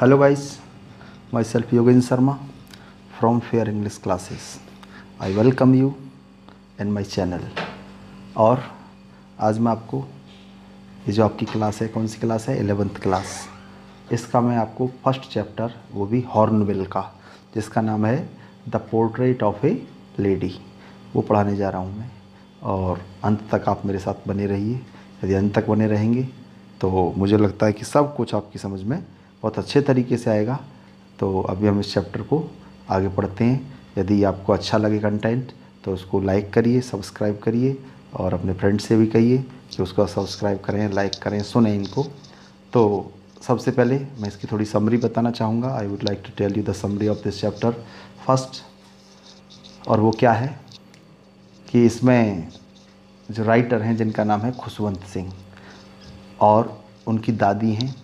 Hello guys myself Yogendra Sharma from fair English classes I welcome you and my channel और आज मैं आपको ये जो आपकी क्लास है कौन सी क्लास है एलेवेंथ क्लास इसका मैं आपको फर्स्ट चैप्टर वो भी हॉर्नबिल का जिसका नाम है the portrait of a lady वो पढ़ाने जा रहा हूँ मैं और अंत तक आप मेरे साथ बने रहिए यदि अंत तक बने रहेंगे तो मुझे लगता है कि सब कुछ आपकी समझ में बहुत अच्छे तरीके से आएगा तो अभी हम इस चैप्टर को आगे पढ़ते हैं यदि आपको अच्छा लगे कंटेंट तो उसको लाइक करिए सब्सक्राइब करिए और अपने फ्रेंड से भी कहिए कि उसको सब्सक्राइब करें लाइक करें सुने इनको तो सबसे पहले मैं इसकी थोड़ी समरी बताना चाहूँगा I would like to tell you the summary of this chapter first और वो क्या है कि इसमें जो राइटर हैं जिनका नाम है खुशवंत सिंह और उनकी दादी हैं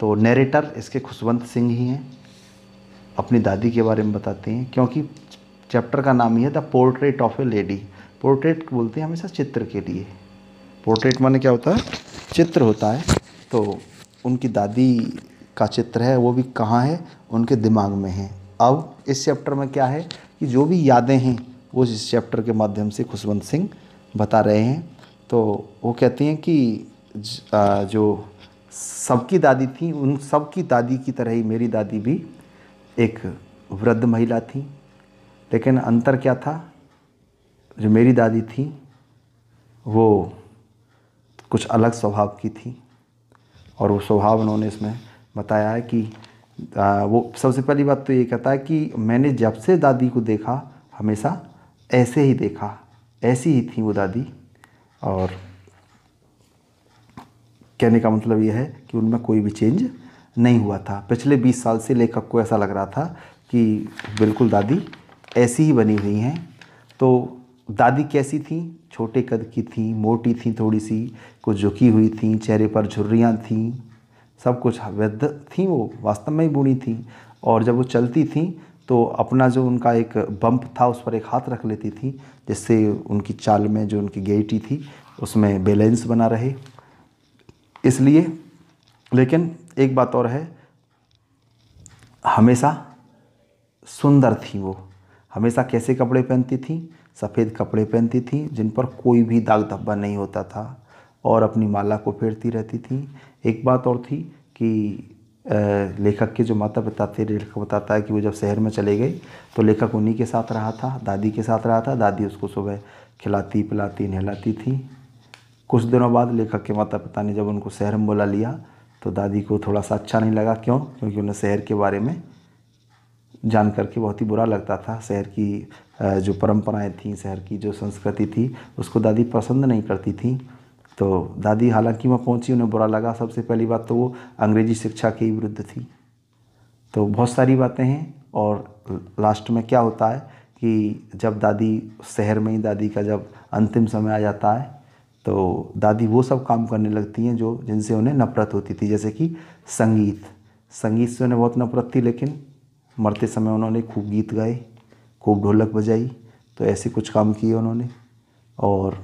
तो नरेटर इसके खुशवंत सिंह ही हैं अपनी दादी के बारे में बताते हैं क्योंकि चैप्टर का नाम ही है the portrait of a lady portrait बोलते हैं हमेशा चित्र के लिए पोर्ट्रेट माने क्या होता है चित्र होता है तो उनकी दादी का चित्र है वो भी कहाँ है उनके दिमाग में है अब इस चैप्टर में क्या है कि जो भी यादें हैं वो इस चैप्टर के माध्यम से खुशवंत सिंह बता रहे हैं तो वो कहते हैं कि जो सबकी दादी थी उन सबकी दादी की तरह ही मेरी दादी भी एक वृद्ध महिला थी लेकिन अंतर क्या था जो मेरी दादी थी वो कुछ अलग स्वभाव की थी और वो स्वभाव उन्होंने इसमें बताया है कि आ, वो सबसे पहली बात तो ये कहता है कि मैंने जब से दादी को देखा हमेशा ऐसे ही देखा ऐसी ही थी वो दादी और कहने का मतलब यह है कि उनमें कोई भी चेंज नहीं हुआ था पिछले 20 साल से लेखक को ऐसा लग रहा था कि बिल्कुल दादी ऐसी ही बनी हुई हैं तो दादी कैसी थी छोटे कद की थी मोटी थी थोड़ी सी कुछ झुकी हुई थी चेहरे पर झुर्रियाँ थीं सब कुछ वृद्ध थी वो वास्तव में ही बूढ़ी थी और जब वो चलती थी तो अपना जो उनका एक बम्प था उस पर एक हाथ रख लेती थी जिससे उनकी चाल में जो उनकी गेटी थी उसमें बैलेंस बना रहे इसलिए लेकिन एक बात और है हमेशा सुंदर थी वो हमेशा कैसे कपड़े पहनती थी सफ़ेद कपड़े पहनती थी जिन पर कोई भी दाग धब्बा नहीं होता था और अपनी माला को फेरती रहती थी एक बात और थी कि लेखक के जो माता पिता थे लेखक बताता है कि वो जब शहर में चले गए तो लेखक उन्हीं के साथ रहा था दादी के साथ रहा था दादी उसको सुबह खिलाती पिलाती नहलाती थी कुछ दिनों बाद लेखक के माता पिता ने जब उनको शहर में बुला लिया तो दादी को थोड़ा सा अच्छा नहीं लगा क्यों क्योंकि उन्हें शहर के बारे में जान करके बहुत ही बुरा लगता था शहर की जो परंपराएं थी शहर की जो संस्कृति थी उसको दादी पसंद नहीं करती थी तो दादी हालांकि वहाँ पहुँची उन्हें बुरा लगा सबसे पहली बात तो वो अंग्रेजी शिक्षा के विरुद्ध थी तो बहुत सारी बातें हैं और लास्ट में क्या होता है कि जब दादी शहर में ही दादी का जब अंतिम समय आ जाता है तो दादी वो सब काम करने लगती हैं जो जिनसे उन्हें नफरत होती थी जैसे कि संगीत संगीत से उन्हें बहुत नफरत थी लेकिन मरते समय उन्होंने खूब गीत गाए खूब ढोलक बजाई तो ऐसे कुछ काम किए उन्होंने और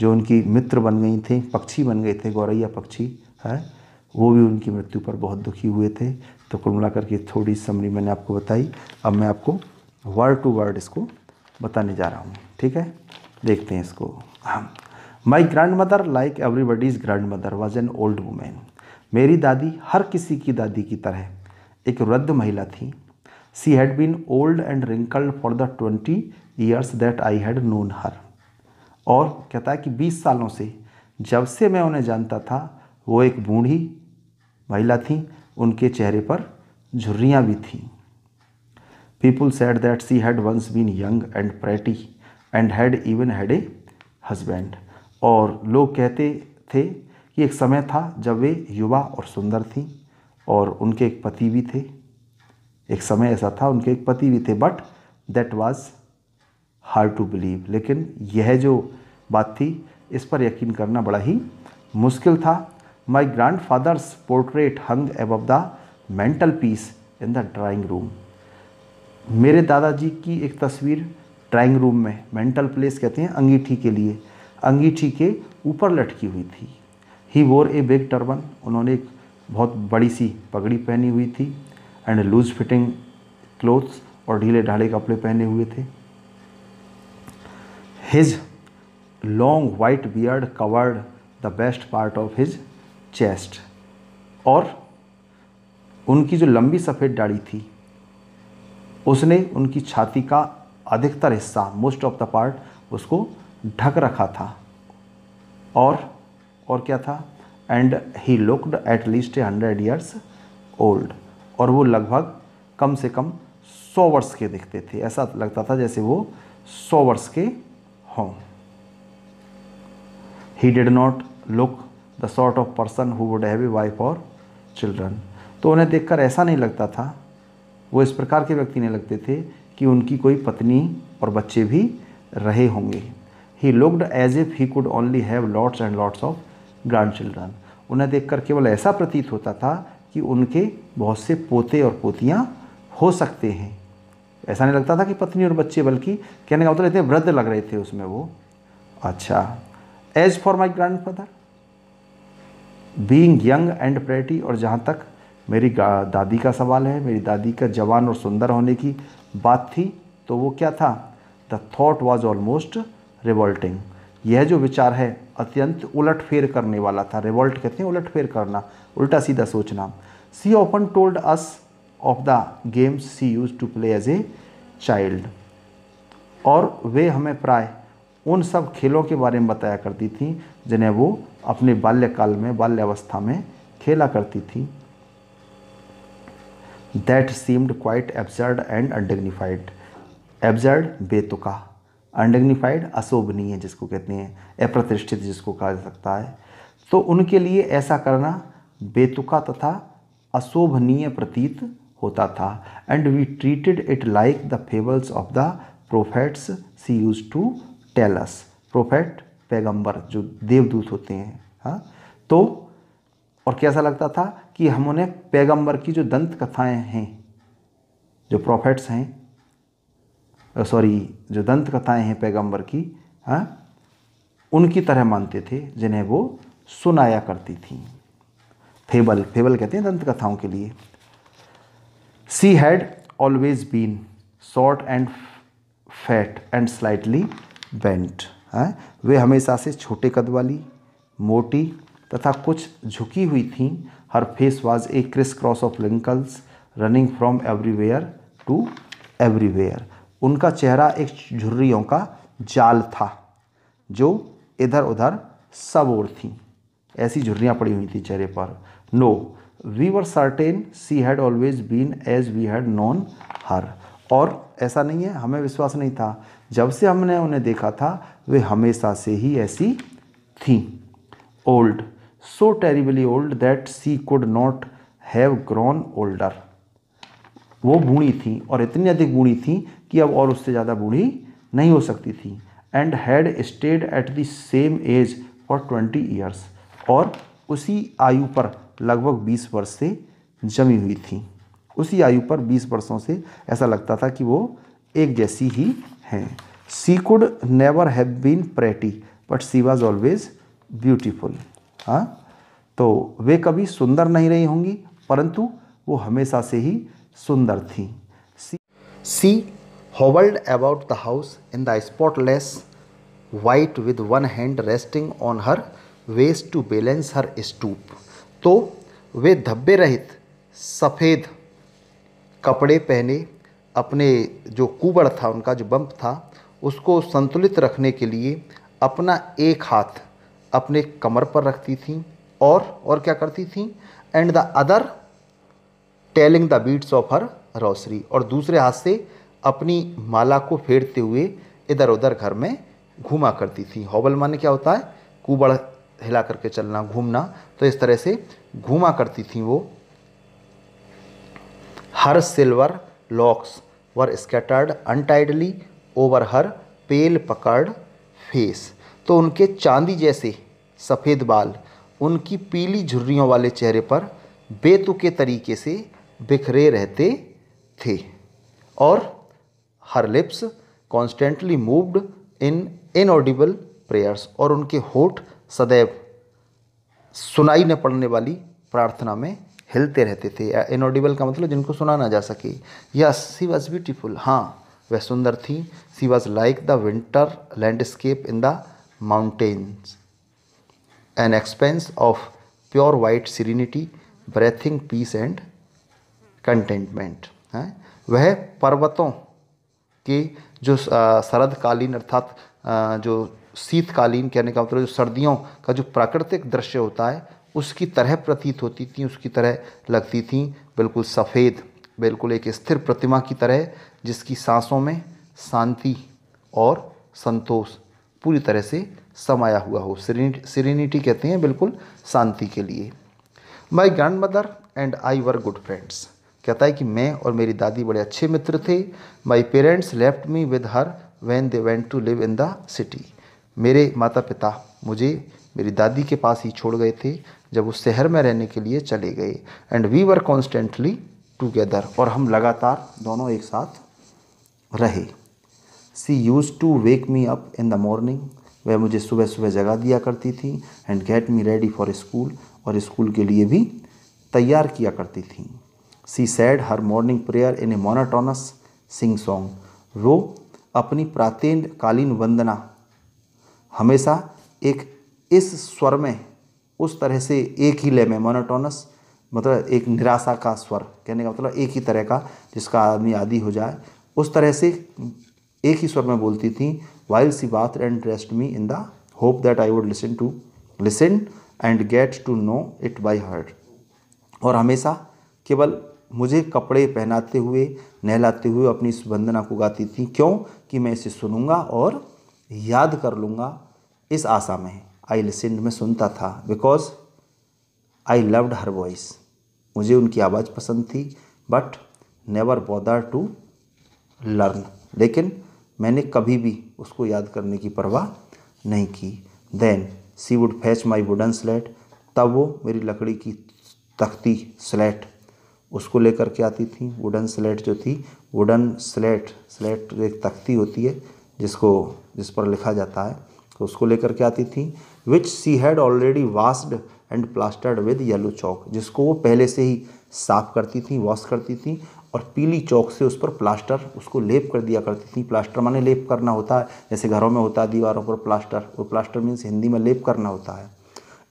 जो उनकी मित्र बन गई थी पक्षी बन गए थे गौरैया पक्षी है वो भी उनकी मृत्यु पर बहुत दुखी हुए थे तो कुल मिलाकर के थोड़ी समरी मैंने आपको बताई अब मैं आपको वर्ड टू वर्ड इसको बताने जा रहा हूँ ठीक है देखते हैं इसको हाँ my grandmother like everybody's grandmother was an old women मेरी दादी हर किसी की दादी की तरह एक वृद्ध महिला थी she had been old and wrinkled for the twenty years that I had known her और कहता है कि बीस सालों से जब से मैं उन्हें जानता था वो एक बूढ़ी महिला थी उनके चेहरे पर झुर्रियाँ भी थीं people said that she had once been young and pretty and had even had a husband और लोग कहते थे कि एक समय था जब वे युवा और सुंदर थीं और उनके एक पति भी थे एक समय ऐसा था उनके एक पति भी थे but that was hard to believe लेकिन यह जो बात थी इस पर यकीन करना बड़ा ही मुश्किल था my grandfather's portrait hung above the mantel piece in the drawing room मेरे दादाजी की एक तस्वीर ड्राइंग रूम में मेंटल प्लेस कहते हैं अंगीठी के लिए अंगीठी के ऊपर लटकी हुई थी ही वोर ए बिग टर्बन उन्होंने एक बहुत बड़ी सी पगड़ी पहनी हुई थी एंड लूज फिटिंग क्लोथ्स और ढीले ढाले कपड़े पहने हुए थे his long white beard covered the best part of his chest और उनकी जो लंबी सफ़ेद दाढ़ी थी उसने उनकी छाती का अधिकतर हिस्सा मोस्ट ऑफ द पार्ट उसको ढक रखा था और और क्या था and he looked at least a hundred years old और वो लगभग कम से कम सौ वर्ष के दिखते थे ऐसा लगता था जैसे वो सौ वर्ष के हों he did not look the sort of person who would have a wife और चिल्ड्रन तो उन्हें देखकर ऐसा नहीं लगता था वो इस प्रकार के व्यक्ति नहीं लगते थे कि उनकी कोई पत्नी और बच्चे भी रहे होंगे he looked as if he could only have lots and lots of grandchildren उन्हें देखकर केवल ऐसा प्रतीत होता था कि उनके बहुत से पोते और पोतियाँ हो सकते हैं ऐसा नहीं लगता था कि पत्नी और बच्चे बल्कि कहने का मतलब इतने वृद्ध लग रहे थे उसमें वो अच्छा as for my grandfather being young and pretty और जहाँ तक मेरी दादी का सवाल है मेरी दादी का जवान और सुंदर होने की बात थी तो वो क्या था the thought was almost revolting यह जो विचार है अत्यंत उलट फेर करने वाला था रिवोल्ट कहते हैं उलट फेर करना उल्टा सीधा सोचना she often told us of the games she used to play as a child और वे हमें प्राय उन सब खेलों के बारे में बताया करती थी जिन्हें वो अपने बाल्यकाल में बाल्यावस्था में खेला करती थी that seemed quite absurd and undignified absurd बेतुका अनडिग्निफाइड अशोभनीय जिसको कहते हैं अप्रतिष्ठित जिसको कहा जा सकता है तो उनके लिए ऐसा करना बेतुका तथा अशोभनीय प्रतीत होता था and we treated it like the fables of the prophets she used to tell us prophet पैगंबर जो देवदूत होते हैं हाँ तो और कैसा लगता था कि हम उन्हें पैगंबर की जो दंत कथाएं हैं जो प्रोफेट्स हैं सॉरी जो दंत कथाएँ हैं पैगंबर की हाँ उनकी तरह मानते थे जिन्हें वो सुनाया करती थी फेबल फेबल कहते हैं दंत कथाओं के लिए she had always been short and fat and slightly bent है वे हमेशा से छोटे कद वाली मोटी तथा कुछ झुकी हुई थी her face was a criss cross of wrinkles running from everywhere to everywhere उनका चेहरा एक झुर्रियों का जाल था जो इधर उधर सब ओर थी ऐसी झुर्रियाँ पड़ी हुई थी चेहरे पर no we were certain she had always been as we had known her और ऐसा नहीं है हमें विश्वास नहीं था जब से हमने उन्हें देखा था वे हमेशा से ही ऐसी थी old so terribly old that she could not have grown older वो बूढ़ी थी और इतनी अधिक बूढ़ी थी कि अब और उससे ज़्यादा बूढ़ी नहीं हो सकती थी and had stayed at the same age for twenty years और उसी आयु पर लगभग बीस वर्ष से जमी हुई थी उसी आयु पर बीस वर्षों से ऐसा लगता था कि वो एक जैसी ही हैं she could never have been pretty but she was always beautiful हाँ तो वे कभी सुंदर नहीं रही होंगी परंतु वो हमेशा से ही सुंदर थी सी सी hovered about the house in the spotless white with one hand resting on her waist to balance her stoop. तो वे धब्बे रहित सफ़ेद कपड़े पहने अपने जो कुबड़ था उनका जो बम्प था उसको संतुलित रखने के लिए अपना एक हाथ अपने कमर पर रखती थी और और क्या करती थी and the other telling the beads of her rosary और दूसरे हाथ से अपनी माला को फेरते हुए इधर उधर घर में घूमा करती थी हॉबल माने क्या होता है कुबड़ हिला करके चलना घूमना तो इस तरह से घूमा करती थी वो her silver locks were scattered untidily over her pale puckered face तो उनके चांदी जैसे सफ़ेद बाल उनकी पीली झुर्रियों वाले चेहरे पर बेतुके तरीके से बिखरे रहते थे और her lips constantly moved in inaudible prayers और उनके होठ सदैव सुनाई न पड़ने वाली प्रार्थना में हिलते रहते थे या इनऑडिबल का मतलब जिनको सुना ना जा सके यस सी वॉज ब्यूटीफुल हाँ वह सुंदर थी she was like the winter landscape in the mountains an expanse of pure white serenity breathing peace and contentment है वह पर्वतों कि जो शरदकालीन अर्थात जो शीतकालीन कहने का मतलब जो सर्दियों का जो प्राकृतिक दृश्य होता है उसकी तरह प्रतीत होती थी उसकी तरह लगती थी बिल्कुल सफ़ेद बिल्कुल एक स्थिर प्रतिमा की तरह जिसकी सांसों में शांति और संतोष पूरी तरह से समाया हुआ हो सिरेनिटी कहते हैं बिल्कुल शांति के लिए my grandmother and I were good friends कहता है कि मैं और मेरी दादी बड़े अच्छे मित्र थे my parents left me with her when they went to live in the city मेरे माता पिता मुझे मेरी दादी के पास ही छोड़ गए थे जब वो शहर में रहने के लिए चले गए and we were constantly together और हम लगातार दोनों एक साथ रहे she used to wake me up in the morning वह मुझे सुबह सुबह जगा दिया करती थी and get me ready for school और स्कूल के लिए भी तैयार किया करती थी she said her morning prayer in a monotonous sing song रो अपनी प्राचीन कालीन वंदना हमेशा एक इस स्वर में उस तरह से एक ही लय में मोनाटोनस मतलब एक निराशा का स्वर कहने का मतलब एक ही तरह का जिसका आदमी आदि हो जाए उस तरह से एक ही स्वर में बोलती थी while she bathed and dressed me in the hope that I would listen to listen and get to know it by heart और हमेशा केवल मुझे कपड़े पहनाते हुए नहलाते हुए अपनी इस वंदना को गाती थी क्यों कि मैं इसे सुनूंगा और याद कर लूँगा इस आशा में आई लिसन में सुनता था because I loved her voice मुझे उनकी आवाज़ पसंद थी but never bother to learn लेकिन मैंने कभी भी उसको याद करने की परवाह नहीं की then she would fetch my wooden slate तब वो मेरी लकड़ी की तख्ती स्लेट उसको लेकर के आती थी वुडन स्लेट जो थी वुडन स्लेट स्लेट एक तख्ती होती है जिसको जिस पर लिखा जाता है तो उसको लेकर के आती थी which she had already washed and plastered with yellow chalk जिसको वो पहले से ही साफ करती थी वॉश करती थी और पीली चौक से उस पर प्लास्टर उसको लेप कर दिया करती थी प्लास्टर माने लेप करना होता है जैसे घरों में होता है दीवारों पर प्लास्टर वो प्लास्टर मीन्स हिंदी में लेप करना होता है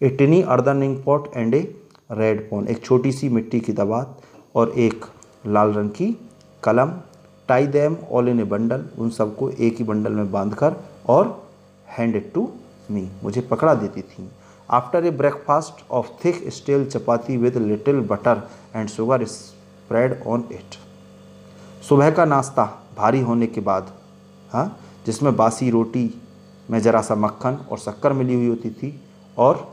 a tiny earthen ink pot and a red pen एक छोटी सी मिट्टी की दबात और एक लाल रंग की कलम tie them all in a bundle उन सबको एक ही बंडल में बांधकर और हैंड इट टू मी मुझे पकड़ा देती थी after a breakfast of thick stale chapati with little butter and sugar spread on it सुबह का नाश्ता भारी होने के बाद हाँ जिसमें बासी रोटी में ज़रा सा मक्खन और शक्कर मिली हुई होती थी और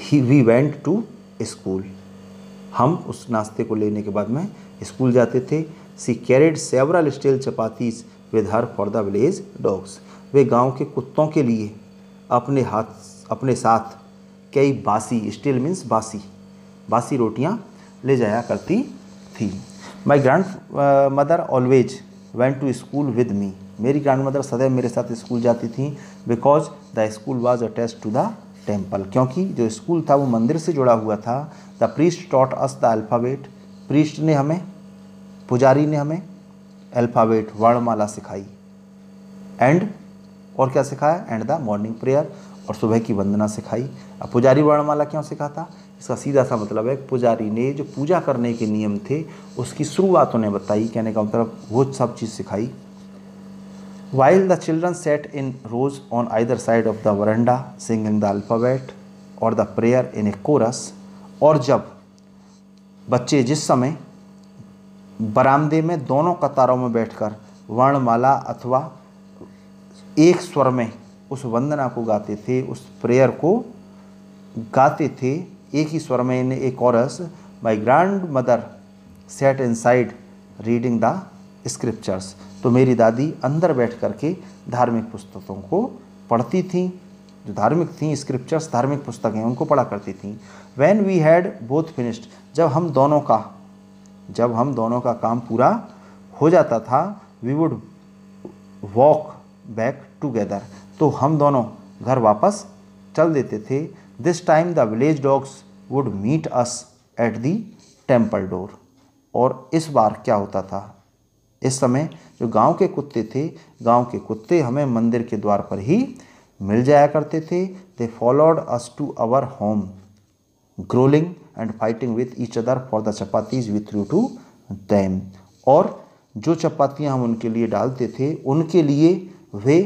ही वी वेंट टू स्कूल हम उस नाश्ते को लेने के बाद में स्कूल जाते थे she carried several stale chapatis with her for the village dogs वे गांव के कुत्तों के लिए अपने हाथ अपने साथ कई बासी स्टील मीन्स बासी बासी रोटियाँ ले जाया करती थी my grandmother always went to school with me मेरी ग्रैंड मदर सदैव मेरे साथ स्कूल जाती थी because the school was attach to the temple क्योंकि जो स्कूल था वो मंदिर से जुड़ा हुआ था the priest taught us the alphabet priest ने हमें पुजारी ने हमें अल्फ़ाबेट वर्णमाला सिखाई एंड और क्या सिखाया एंड द मॉर्निंग प्रेयर और सुबह की वंदना सिखाई अब पुजारी वर्णमाला क्यों सिखाता इसका सीधा सा मतलब है पुजारी ने जो पूजा करने के नियम थे उसकी शुरुआत उन्हें बताई कहने का मतलब वो सब चीज़ सिखाई While the children sat in rows on either side of the veranda singing the alphabet or the prayer in a chorus और जब बच्चे जिस समय बरामदे में दोनों कतारों में बैठकर वर्णमाला अथवा एक स्वर में उस वंदना को गाते थे उस प्रेयर को गाते थे एक ही स्वर में इन एक chorus my grandmother sat inside reading the scriptures तो मेरी दादी अंदर बैठ कर के धार्मिक पुस्तकों को पढ़ती थी जो धार्मिक थी स्क्रिप्चर्स धार्मिक पुस्तकें उनको पढ़ा करती थी when we had both finished जब हम दोनों का जब हम दोनों का काम पूरा हो जाता था we would walk back together तो हम दोनों घर वापस चल देते थे this time the village dogs would meet us at the temple door और इस बार क्या होता था इस समय जो गांव के कुत्ते थे गांव के कुत्ते हमें मंदिर के द्वार पर ही मिल जाया करते थे they followed us to our home growling and fighting with each other for the chapatis with threw to them और जो चपातियाँ हम उनके लिए डालते थे उनके लिए वे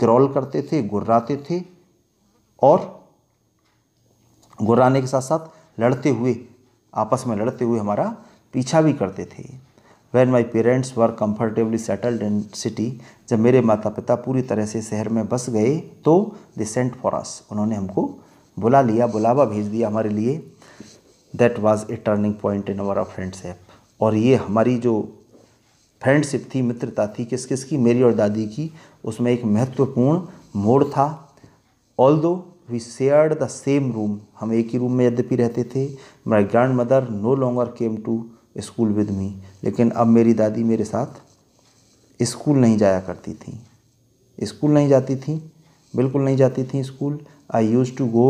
ग्रोल करते थे गुर्राते थे और गुर्राने के साथ साथ लड़ते हुए आपस में लड़ते हुए हमारा पीछा भी करते थे when my parents were comfortably settled in city जब मेरे माता पिता पूरी तरह से शहर में बस गए तो दे सेंट फॉर अस उन्होंने हमको बुला लिया बुलावा भेज दिया हमारे लिए that was a turning point in our friendship और ये हमारी जो फ्रेंडशिप थी मित्रता थी किस किस की मेरी और दादी की उसमें एक महत्वपूर्ण मोड़ था although we shared the same room हम एक ही रूम में यद्यपि रहते थे my grandmother no longer came to school with me लेकिन अब मेरी दादी मेरे साथ स्कूल नहीं जाया करती थी स्कूल नहीं जाती थी बिल्कुल नहीं जाती थी school I used to go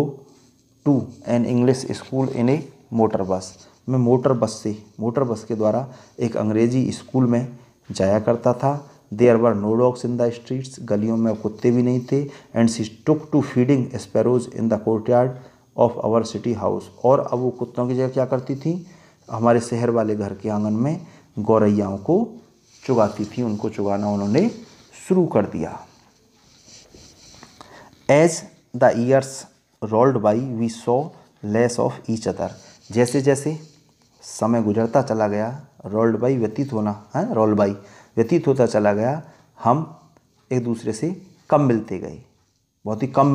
to an English school in a motor bus मैं मोटर बस से मोटर बस के द्वारा एक अंग्रेज़ी स्कूल में जाया करता था there were no dogs in the streets गलियों में कुत्ते भी नहीं थे and she took to feeding sparrows in the courtyard of our city house और अब वो कुत्तों की जगह क्या करती थी हमारे शहर वाले घर के आंगन में गौरैयाओं को चुगाती थी उनको चुगाना उन्होंने शुरू कर दिया as the years rolled by we saw less of each other जैसे जैसे समय गुजरता चला गया रोल्ड बाई व्यतीत होना है रोल बाई व्यतीत होता चला गया हम एक दूसरे से कम मिलते गए बहुत ही कम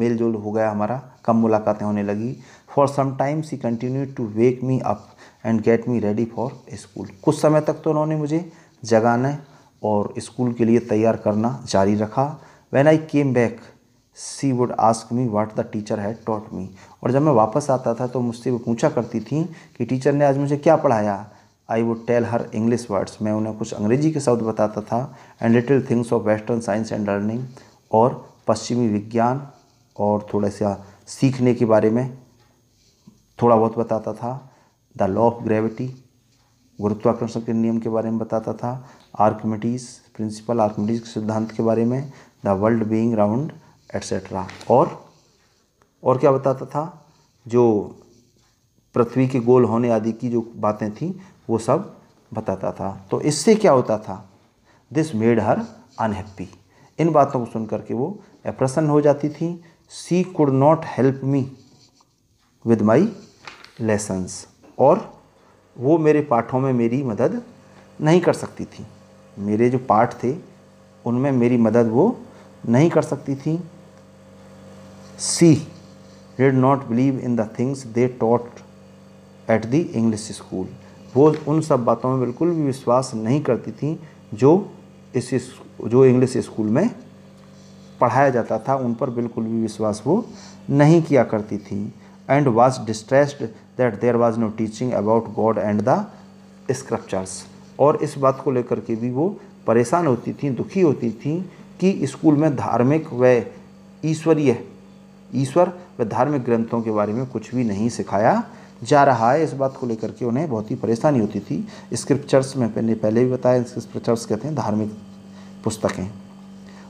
मेल जोल हो गया हमारा कम मुलाकातें होने लगी for some time she continue to wake me up and get me ready for school कुछ समय तक तो उन्होंने मुझे जगाना और स्कूल के लिए तैयार करना जारी रखा when I came back she would ask me what the teacher had taught me और जब मैं वापस आता था तो मुझसे वो पूछा करती थी कि टीचर ने आज मुझे क्या पढ़ाया I would tell her English words मैं उन्हें कुछ अंग्रेजी के शब्द बताता था and little things of western science and learning और पश्चिमी विज्ञान और थोड़ा सा सीखने के बारे में थोड़ा बहुत बताता था द लॉ ऑफ ग्रेविटी गुरुत्वाकर्षण के नियम के बारे में बताता था आर्कमिटीज प्रिंसिपल आर्कमिटीज के सिद्धांत के बारे में the world being round etcetera और और क्या बताता था जो पृथ्वी के गोल होने आदि की जो बातें थी वो सब बताता था तो इससे क्या होता था दिस मेड हर अनहैप्पी इन बातों को सुन करके वो अप्रसन्न हो जाती थी she could not help me with my lessons और वो मेरे पाठों में मेरी मदद नहीं कर सकती थी मेरे जो पाठ थे उनमें मेरी मदद वो नहीं कर सकती थी she did not believe in the things they taught at the English school वो उन सब बातों में बिल्कुल भी विश्वास नहीं करती थी जो इस जो इंग्लिश स्कूल में पढ़ाया जाता था उन पर बिल्कुल भी विश्वास वो नहीं किया करती थी and was distressed that there was no teaching about God and the scriptures और इस बात को लेकर के भी वो परेशान होती थी दुखी होती थी कि स्कूल में धार्मिक व ईश्वरीय ईश्वर व धार्मिक ग्रंथों के बारे में कुछ भी नहीं सिखाया जा रहा है इस बात को लेकर के उन्हें बहुत ही परेशानी होती थी स्क्रिप्चर्स में मैंने पहले भी बताया स्क्रिप्चर्स कहते हैं धार्मिक पुस्तकें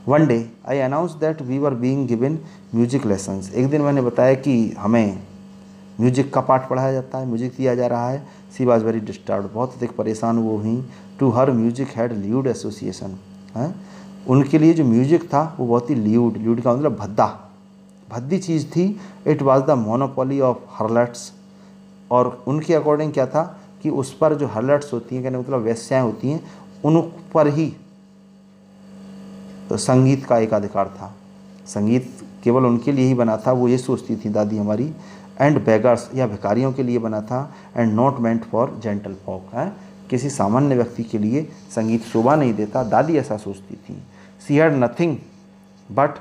one day I announce that we were being given music lessons एक दिन मैंने बताया कि हमें म्यूजिक का पाठ पढ़ाया जाता है म्यूजिक दिया जा रहा है सी वॉज वेरी डिस्टर्ब बहुत अधिक परेशान वो हुई to her music had lewd associations है उनके लिए जो म्यूजिक था वो बहुत ही ल्यूड ल्यूड का मतलब भद्दा भद्दी चीज़ थी it was the monopoly of harlots और उनके अकॉर्डिंग क्या था कि उस पर जो हरलेट्स होती हैं क्या मतलब वैस्याएँ होती हैं उन पर ही तो संगीत का एक अधिकार था संगीत केवल उनके लिए ही बना था वो ये सोचती थी दादी हमारी एंड बेगर्स या भिकारियों के लिए बना था and not meant for gentle folk है किसी सामान्य व्यक्ति के लिए संगीत शोभा नहीं देता दादी ऐसा सोचती थी she had nothing but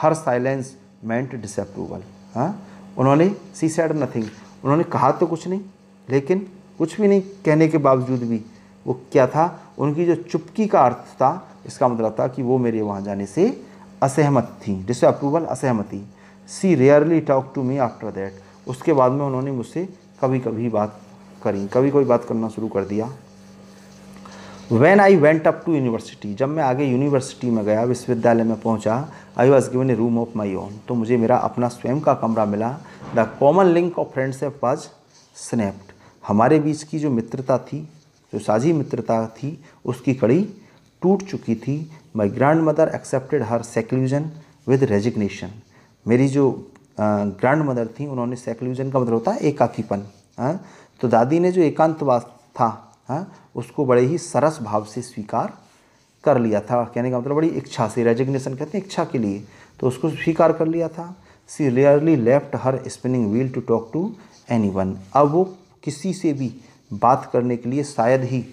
her silence meant disapproval हाँ उन्होंने सी सैड नथिंग उन्होंने कहा तो कुछ नहीं लेकिन कुछ भी नहीं कहने के बावजूद भी वो क्या था उनकी जो चुपकी का अर्थ था इसका मतलब था कि वो मेरे वहाँ जाने से असहमत थी डिसअप्रूवल असहमति she rarely talk to me after that उसके बाद में उन्होंने मुझसे कभी कभी बात करी कभी कोई बात करना शुरू कर दिया when I went up to university जब मैं आगे यूनिवर्सिटी में गया विश्वविद्यालय में पहुंचा I was given a room of my own तो मुझे मेरा अपना स्वयं का कमरा मिला the common link of friendship was snapped हमारे बीच की जो मित्रता थी जो साझी मित्रता थी उसकी कड़ी टूट चुकी थी my grandmother accepted her seclusion with resignation मेरी जो ग्रैंड मदर थी उन्होंने सेक्लूजन का मतलब होता है एकाकीपन हाँ तो दादी ने जो एकांतवास था हाँ उसको बड़े ही सरस भाव से स्वीकार कर लिया था कहने का मतलब बड़ी इच्छा से रेजिग्नेशन कहते हैं इच्छा के लिए तो उसको स्वीकार कर लिया था she rarely left her spinning wheel to talk to anyone अब वो किसी से भी बात करने के लिए शायद ही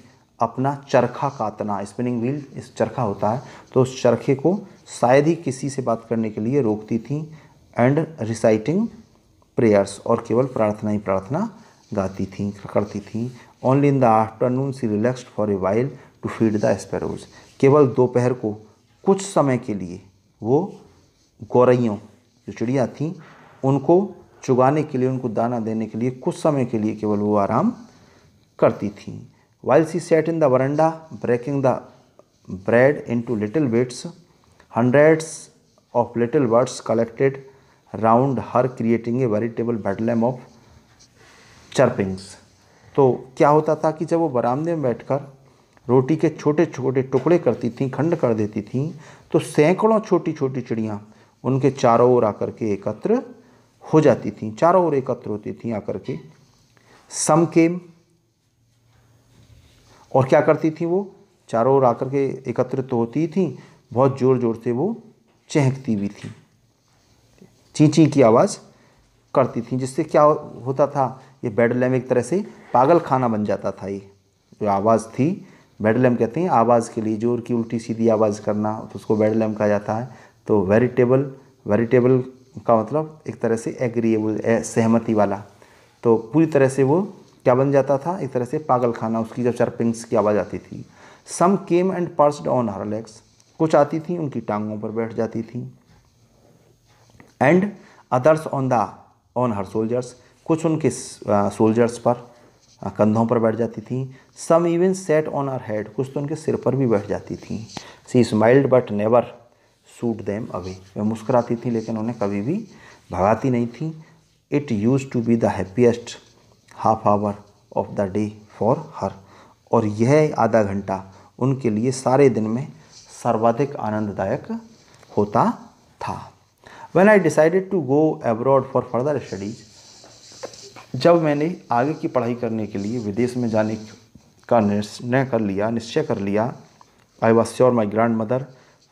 अपना चरखा कातना स्पिनिंग व्हील इस चरखा होता है तो उस चरखे को शायद ही किसी से बात करने के लिए रोकती थी एंड रिसाइटिंग प्रेयर्स और केवल प्रार्थना ही प्रार्थना गाती थी करती थी only in the afternoon she relaxed for a while to feed the sparrows केवल दोपहर को कुछ समय के लिए वो गौरइयों जो चिड़िया थीं उनको चुगाने के लिए उनको दाना देने के लिए कुछ समय के लिए केवल वो आराम करती थी while she sat in the veranda breaking the bread into little bits hundreds of little birds collected round her creating a veritable bedlam of chirpings तो क्या होता था कि जब वो बरामदे में बैठकर रोटी के छोटे छोटे टुकड़े करती थी खंड कर देती थी तो सैकड़ों छोटी छोटी चिड़ियाँ उनके चारों ओर आकर के एकत्र हो जाती थी चारों ओर एकत्र होती थी आकर के सम केम और क्या करती थी वो चारों ओर आकर के एकत्रित तो होती थी बहुत ज़ोर ज़ोर से वो चहकती भी थी ची ची की आवाज़ करती थी जिससे क्या होता था ये बेडलैम एक तरह से पागल खाना बन जाता था ये जो आवाज़ थी बेडलैम कहते हैं आवाज़ के लिए जोर की उल्टी सीधी आवाज़ करना तो उसको बेडलैम कहा जाता है तो वेरिटेबल वेरिटेबल का मतलब एक तरह से एग्रीएबल सहमति वाला तो पूरी तरह से वो क्या बन जाता था एक तरह से पागल खाना उसकी जब चरपिंग्स की आवाज़ आती थी some came and perched on her legs कुछ आती थी उनकी टांगों पर बैठ जाती थी and others on the on her shoulders कुछ उनके सोल्जर्स पर कंधों पर बैठ जाती थी some even sat on her head कुछ तो उनके सिर पर भी बैठ जाती थी she smiled but never shooed them away वह मुस्कराती थी लेकिन उन्हें कभी भी भगाती नहीं थी it used to be the happiest half hour of the day for her और यह आधा घंटा उनके लिए सारे दिन में सर्वाधिक आनंददायक होता था when I decided to go abroad for further studies जब मैंने आगे की पढ़ाई करने के लिए विदेश में जाने का निर्णय कर लिया निश्चय कर लिया I was sure my grandmother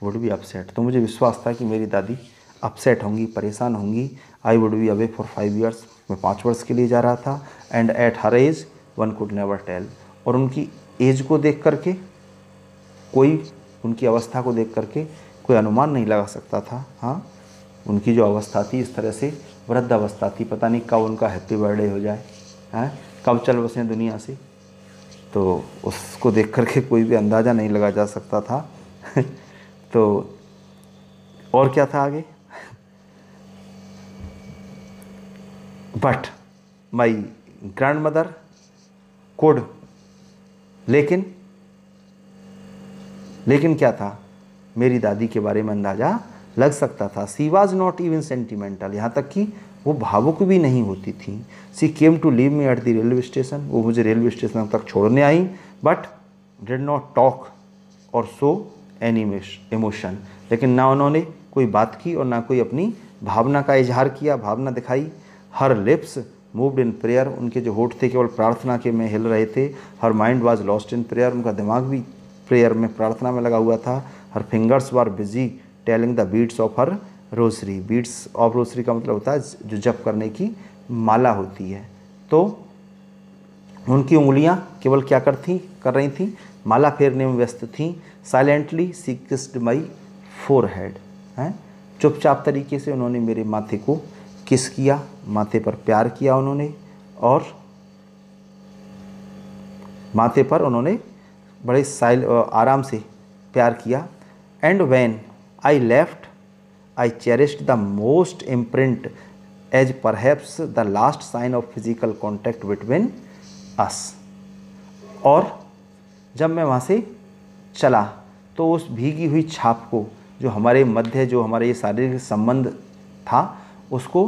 would be upset तो मुझे विश्वास था कि मेरी दादी अपसेट होंगी परेशान होंगी I would be away for five years मैं पाँच वर्ष के लिए जा रहा था and at her age one could never tell और उनकी एज को देख करके कोई उनकी अवस्था को देख करके कोई अनुमान नहीं लगा सकता था हाँ उनकी जो अवस्था थी इस तरह से वृद्ध अवस्था थी पता नहीं कब उनका हैप्पी बर्थडे हो जाए हैं हाँ? कब चल बसें दुनिया से तो उसको देख करके कोई भी अंदाज़ा नहीं लगा जा सकता था तो और क्या था आगे but my grandmother could लेकिन लेकिन क्या था मेरी दादी के बारे में अंदाज़ा लग सकता था she was not even sentimental यहाँ तक कि वो भावुक भी नहीं होती थी she came to leave me at the railway station वो मुझे रेलवे स्टेशन तक छोड़ने आई बट डिड नॉट टॉक और सो एनिमेश इमोशन लेकिन ना उन्होंने कोई बात की और ना कोई अपनी भावना का इजहार किया भावना दिखाई her lips moved in prayer उनके जो होठ थे केवल प्रार्थना के में हिल रहे थे her mind was lost in prayer उनका दिमाग भी प्रेयर में प्रार्थना में लगा हुआ था her fingers were busy telling the beads of her rosary beads of rosary का मतलब होता है जो जप करने की माला होती है तो उनकी उंगलियां केवल क्या कर थी कर रही थी माला फेरने में व्यस्त थीं silently she my forehead है चुपचाप तरीके से उन्होंने मेरे माथे को किस किया माथे पर प्यार किया उन्होंने और माथे पर उन्होंने बड़े साइल आराम से प्यार किया and when I left. I cherished the most imprint as perhaps the last sign of physical contact between us. और जब मैं वहाँ से चला तो उस भीगी हुई छाप को जो हमारे मध्य जो हमारे ये शारीरिक संबंध था उसको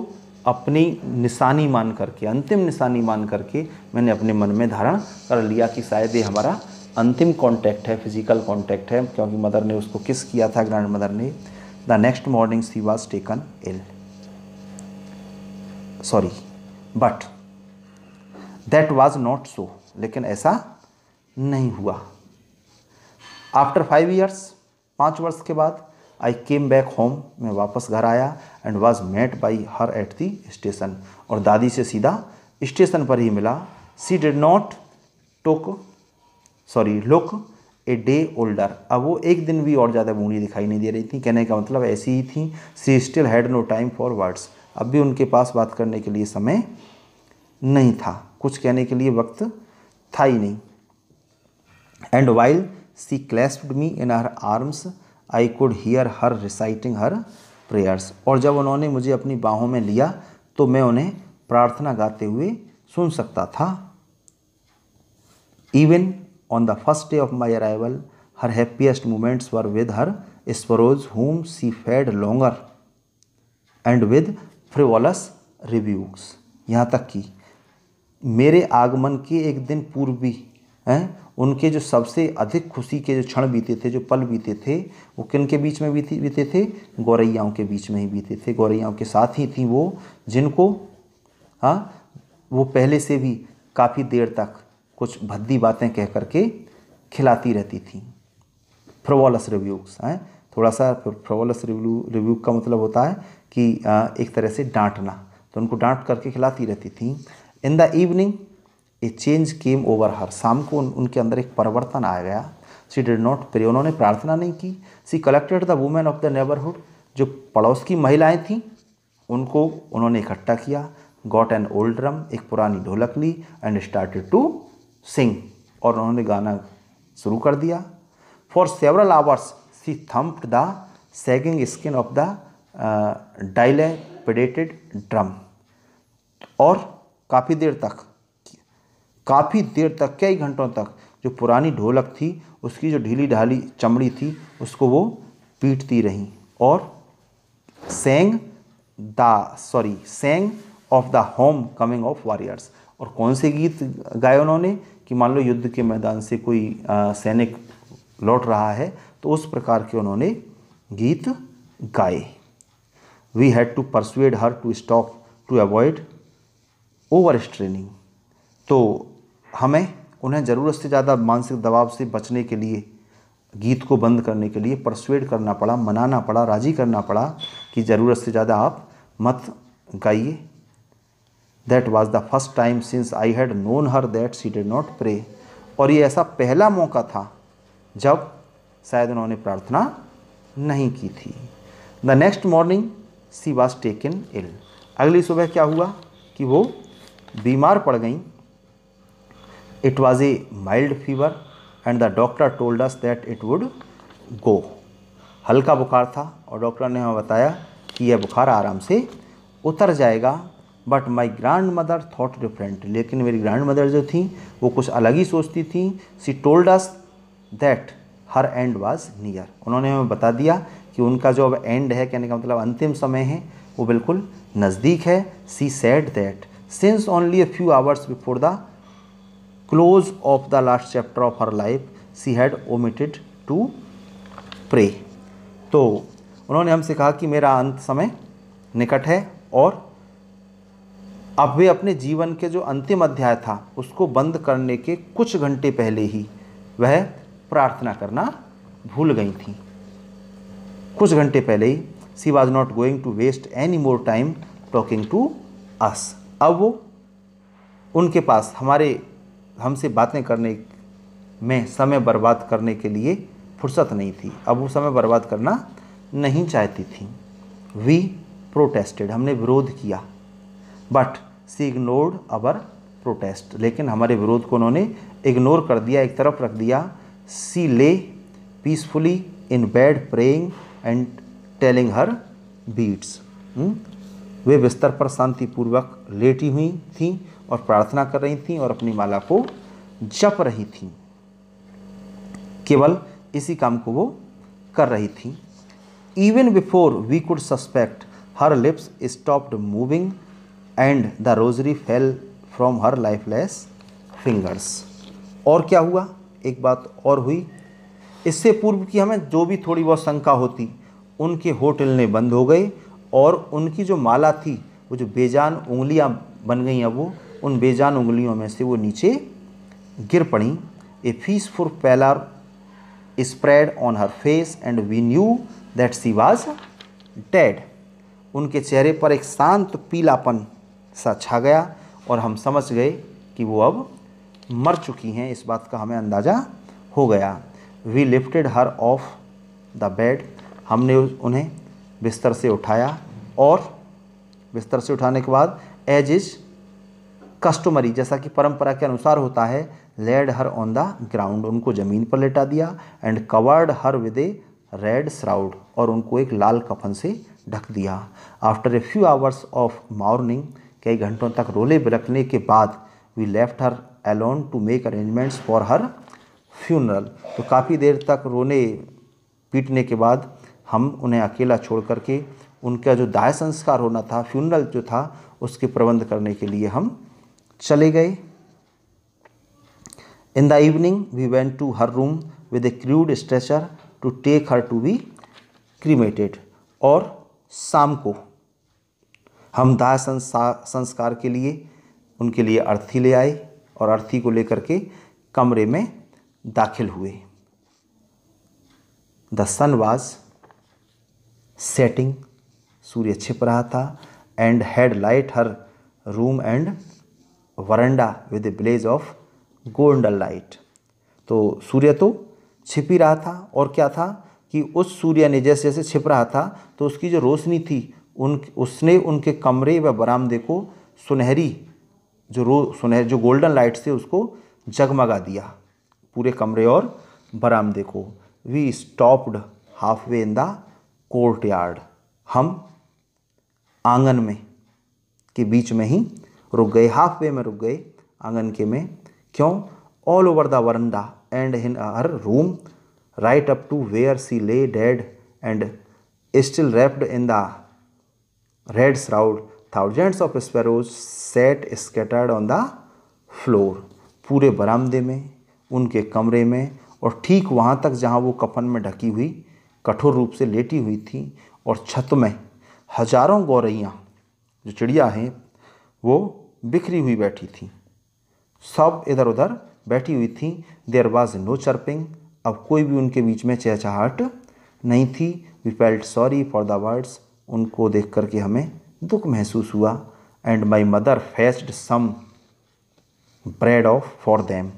अपनी निशानी मान करके अंतिम निशानी मान करके मैंने अपने मन में धारण कर लिया कि शायद ये हमारा अंतिम कांटेक्ट है फिजिकल कांटेक्ट है क्योंकि मदर ने उसको किस किया था ग्रैंड मदर ने the next morning she was taken ill sorry but that was not so लेकिन ऐसा नहीं हुआ आफ्टर फाइव ईयर्स पाँच वर्ष के बाद आई केम बैक होम मैं वापस घर आया and was met by her at the station और दादी से सीधा स्टेशन पर ही मिला she did not talk sorry look a day older अब वो एक दिन भी और ज़्यादा बूढ़ी दिखाई नहीं दे रही थी कहने का मतलब ऐसी ही थी she still had no time for words अब भी उनके पास बात करने के लिए समय नहीं था कुछ कहने के लिए वक्त था ही नहीं and while she clasped me in her arms I could hear her reciting her prayers और जब उन्होंने मुझे अपनी बाहों में लिया तो मैं उन्हें प्रार्थना गाते हुए सुन सकता था even on the first day of my arrival her happiest moments were with her sparrows whom she fed longer and with frivolous reviews यहाँ तक कि मेरे आगमन के एक दिन पूर्व भी हैं उनके जो सबसे अधिक खुशी के जो क्षण बीते थे जो पल बीते थे वो किन के बीच में बीते बीते थे गौरैयाओं के बीच में ही बीते थे गौरैयाओं के साथ ही थी वो जिनको हाँ वो पहले से भी काफ़ी देर तक कुछ भद्दी बातें कह करके खिलाती रहती थी फ्रोवॉलस रिव्यू हैं थोड़ा सा फ्रोवॉलस रिव्यू रिव्यू का मतलब होता है कि एक तरह से डांटना तो उनको डांट करके खिलाती रहती थी in the evening a change came over her शाम को उन, उनके अंदर एक परिवर्तन आ गया सी डिड नॉट प्रे उन्होंने प्रार्थना नहीं की she collected the women of the neighbourhood जो पड़ोस की महिलाएं थीं उनको उन्होंने इकट्ठा किया गॉट एन ओल्ड ड्रम एक पुरानी ढोलक ली एंड स्टार्टेड टू सिंग और उन्होंने गाना शुरू कर दिया for several hours she thump the sagging skin of the dilapidated drum और काफ़ी देर तक काफ़ी देर तक कई घंटों तक जो पुरानी ढोलक थी उसकी जो ढीली ढाली चमड़ी थी उसको वो पीटती रहीं और sang the sorry sang of the homecoming of warriors और कौन से गीत गाए उन्होंने कि मान लो युद्ध के मैदान से कोई सैनिक लौट रहा है तो उस प्रकार के उन्होंने गीत गाए we had to persuade her to stop to avoid overstraining तो हमें उन्हें ज़रूरत से ज़्यादा मानसिक दबाव से बचने के लिए गीत को बंद करने के लिए परसुएड करना पड़ा मनाना पड़ा राजी करना पड़ा कि ज़रूरत से ज़्यादा आप मत गाइए that was the first time since I had known her that she did not pray और ये ऐसा पहला मौका था जब शायद उन्होंने प्रार्थना नहीं की थी the next morning she was taken ill अगली सुबह क्या हुआ कि वो बीमार पड़ गई it was a mild fever and the doctor told us that it would go हल्का बुखार था और डॉक्टर ने हमें बताया कि यह बुखार आराम से उतर जाएगा but my grandmother thought different लेकिन मेरी ग्रैंड मदर जो थी वो कुछ अलग ही सोचती थी she told us that her end was near उन्होंने हमें बता दिया कि उनका जो अब एंड है कहने का मतलब अंतिम समय है वो बिल्कुल नज़दीक है she said that since only a few hours before the close of the last chapter of her life she had omitted to pray तो उन्होंने हमसे कहा कि मेरा अंत समय निकट है और अब वे अपने जीवन के जो अंतिम अध्याय था उसको बंद करने के कुछ घंटे पहले ही वह प्रार्थना करना भूल गई थी कुछ घंटे पहले ही she was not going to waste any more time talking to us अब वो उनके पास हमारे हमसे बातें करने में समय बर्बाद करने के लिए फुर्सत नहीं थी अब वो समय बर्बाद करना नहीं चाहती थी वी प्रोटेस्टेड हमने विरोध किया but she ignored our protest लेकिन हमारे विरोध को उन्होंने इग्नोर कर दिया एक तरफ रख दिया she lay peacefully in bed praying and telling her beads वे बिस्तर पर शांतिपूर्वक लेटी हुई थी और प्रार्थना कर रही थी और अपनी माला को जप रही थी केवल इसी काम को वो कर रही थी even before we could suspect her lips stopped moving and the rosary fell from her lifeless fingers और क्या हुआ एक बात और हुई इससे पूर्व की हमें जो भी थोड़ी बहुत शंका होती उनके होटल ने बंद हो गए और उनकी जो माला थी वो जो बेजान उंगलियां बन गई अब वो उन बेजान उंगलियों में से वो नीचे गिर पड़ी a peaceful pallor spread on her face and we knew that she was dead उनके चेहरे पर एक शांत पीलापन सा छा गया और हम समझ गए कि वो अब मर चुकी हैं इस बात का हमें अंदाज़ा हो गया we lifted her off the bed हमने उन्हें बिस्तर से उठाया और बिस्तर से उठाने के बाद एज इज कस्टमरी जैसा कि परंपरा के अनुसार होता है laid her on the ground उनको ज़मीन पर लेटा दिया and covered her with a red shroud और उनको एक लाल कफन से ढक दिया after a few hours of mourning कई घंटों तक रोले रखने के बाद we left her alone to make arrangements for her funeral तो काफ़ी देर तक रोने पीटने के बाद हम उन्हें अकेला छोड़ करके उनका जो दाह संस्कार होना था फ्यूनरल जो था उसके प्रबंध करने के लिए हम चले गए in the evening we went to her room with a crude stretcher to take her to be cremated और शाम को हम दाह संस्कार के लिए उनके लिए अर्थी ले आए और अर्थी को लेकर के कमरे में दाखिल हुए द सन वाज सेटिंग सूर्य छिप रहा था and had light her room and veranda with blaze of golden light तो सूर्य तो छिप ही रहा था और क्या था कि उस सूर्य ने जैसे जैसे छिप रहा था तो उसकी जो रोशनी थी उन उसने उनके कमरे व बरामदे को सुनहरी जो रो सुनहरी जो गोल्डन लाइट से उसको जगमगा दिया पूरे कमरे और बरामदे को we stopped halfway in the courtyard हम आंगन में के बीच में ही रुक गए हाफ वे में रुक गए आंगन के में क्यों all over the veranda and in her room right up to where she lay dead and still wrapped in the red shroud thousands of sparrows sat scattered on the floor पूरे बरामदे में उनके कमरे में और ठीक वहाँ तक जहाँ वो कफन में ढकी हुई कठोर रूप से लेटी हुई थी और छत में हजारों गौरैया जो चिड़िया हैं वो बिखरी हुई बैठी थी सब इधर उधर बैठी हुई थी देर वॉज नो चर्पिंग अब कोई भी उनके बीच में चहचहाहट नहीं थी we felt sorry for the words उनको देख करके हमें दुख महसूस हुआ and my mother fetched some bread of for them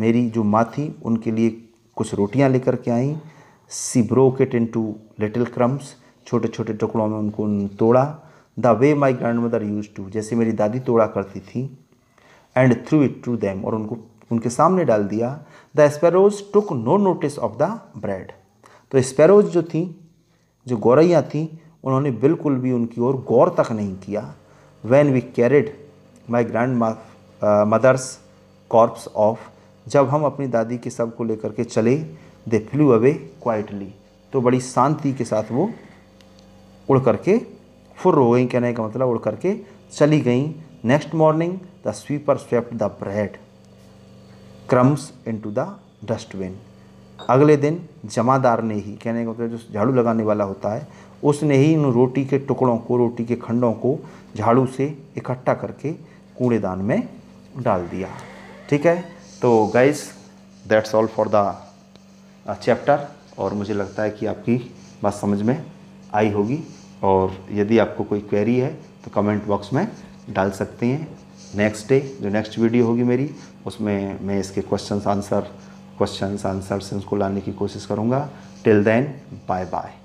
मेरी जो माँ थी उनके लिए कुछ रोटियाँ लेकर के आई she broke it into little crumbs छोटे छोटे टुकड़ों में उनको तोड़ा the way my grandmother use to जैसे मेरी दादी तोड़ा करती थी and threw it to them और उनको उनके सामने डाल दिया the sparrows took no notice of the bread तो स्पैरोज जो थी जो गौरैया थी उन्होंने बिल्कुल भी उनकी ओर गौर तक नहीं किया when we carried my grandmother's corpse off जब हम अपनी दादी के सब को लेकर के चले दे फ्लू अवे क्वाइटली तो बड़ी शांति के साथ वो उड़ करके फुर हो गई कहने का मतलब उड़ करके चली गई next morning the sweeper swept the bread crumbs into the dustbin अगले दिन जमादार ने ही कहने का मतलब जो झाड़ू लगाने वाला होता है उसने ही उन रोटी के टुकड़ों को रोटी के खंडों को झाड़ू से इकट्ठा करके कूड़ेदान में डाल दिया ठीक है तो guys that's all for the chapter और मुझे लगता है कि आपकी बात समझ में आई होगी और यदि आपको कोई क्वेरी है तो कमेंट बॉक्स में डाल सकते हैं नेक्स्ट डे जो नेक्स्ट वीडियो होगी मेरी उसमें मैं इसके क्वेश्चन आंसर क्वेश्चन आंसर्स उसको लाने की कोशिश करूँगा टिल देन बाय बाय